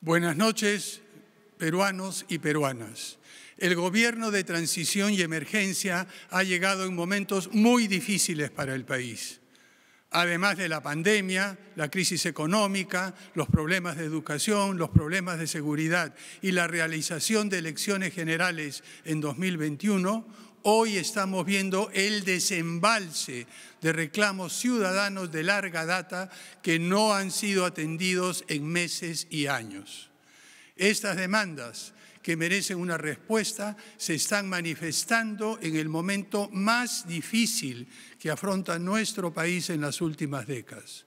Buenas noches, peruanos y peruanas. El gobierno de transición y emergencia ha llegado en momentos muy difíciles para el país además de la pandemia, la crisis económica, los problemas de educación, los problemas de seguridad y la realización de elecciones generales en 2021, hoy estamos viendo el desembalse de reclamos ciudadanos de larga data que no han sido atendidos en meses y años. Estas demandas que merecen una respuesta se están manifestando en el momento más difícil que afronta nuestro país en las últimas décadas.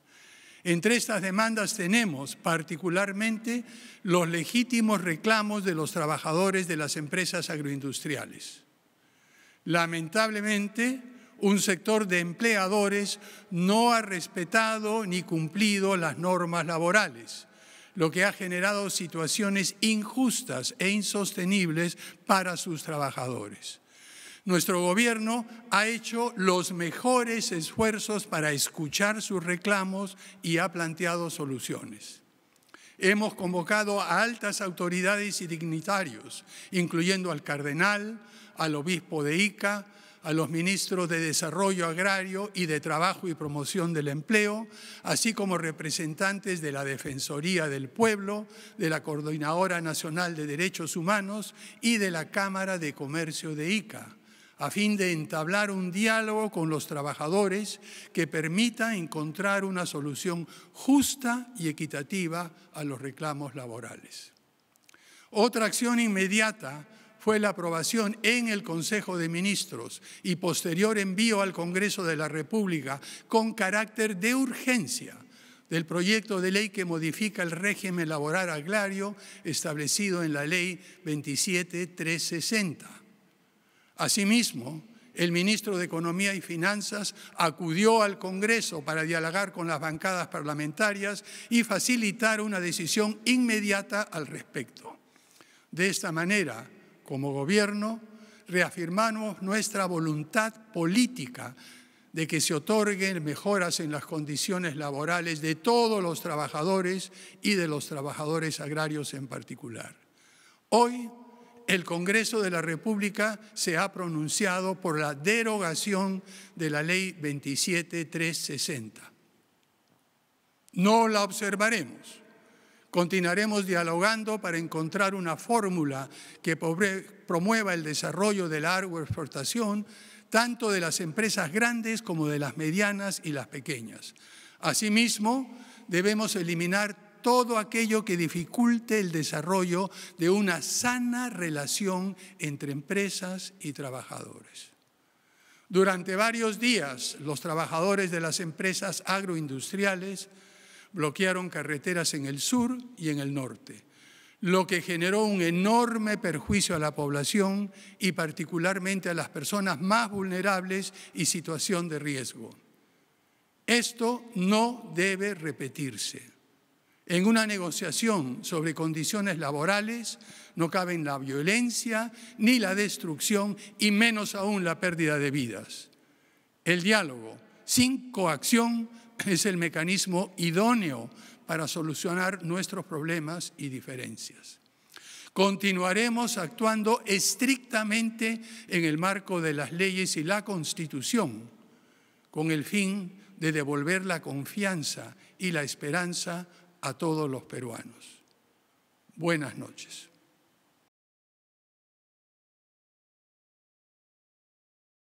Entre estas demandas tenemos particularmente los legítimos reclamos de los trabajadores de las empresas agroindustriales. Lamentablemente, un sector de empleadores no ha respetado ni cumplido las normas laborales lo que ha generado situaciones injustas e insostenibles para sus trabajadores. Nuestro gobierno ha hecho los mejores esfuerzos para escuchar sus reclamos y ha planteado soluciones. Hemos convocado a altas autoridades y dignitarios, incluyendo al cardenal, al obispo de Ica, a los ministros de Desarrollo Agrario y de Trabajo y Promoción del Empleo, así como representantes de la Defensoría del Pueblo, de la Coordinadora Nacional de Derechos Humanos y de la Cámara de Comercio de ICA a fin de entablar un diálogo con los trabajadores que permita encontrar una solución justa y equitativa a los reclamos laborales. Otra acción inmediata fue la aprobación en el Consejo de Ministros y posterior envío al Congreso de la República con carácter de urgencia del proyecto de ley que modifica el régimen laboral agrario establecido en la Ley 27360. Asimismo, el ministro de Economía y Finanzas acudió al Congreso para dialogar con las bancadas parlamentarias y facilitar una decisión inmediata al respecto. De esta manera, como gobierno, reafirmamos nuestra voluntad política de que se otorguen mejoras en las condiciones laborales de todos los trabajadores y de los trabajadores agrarios en particular. Hoy, el Congreso de la República se ha pronunciado por la derogación de la Ley 27360. No la observaremos Continuaremos dialogando para encontrar una fórmula que promueva el desarrollo de la agroexportación, tanto de las empresas grandes como de las medianas y las pequeñas. Asimismo, debemos eliminar todo aquello que dificulte el desarrollo de una sana relación entre empresas y trabajadores. Durante varios días, los trabajadores de las empresas agroindustriales bloquearon carreteras en el sur y en el norte, lo que generó un enorme perjuicio a la población y particularmente a las personas más vulnerables y situación de riesgo. Esto no debe repetirse. En una negociación sobre condiciones laborales no caben la violencia ni la destrucción y menos aún la pérdida de vidas. El diálogo sin coacción es el mecanismo idóneo para solucionar nuestros problemas y diferencias. Continuaremos actuando estrictamente en el marco de las leyes y la Constitución, con el fin de devolver la confianza y la esperanza a todos los peruanos. Buenas noches.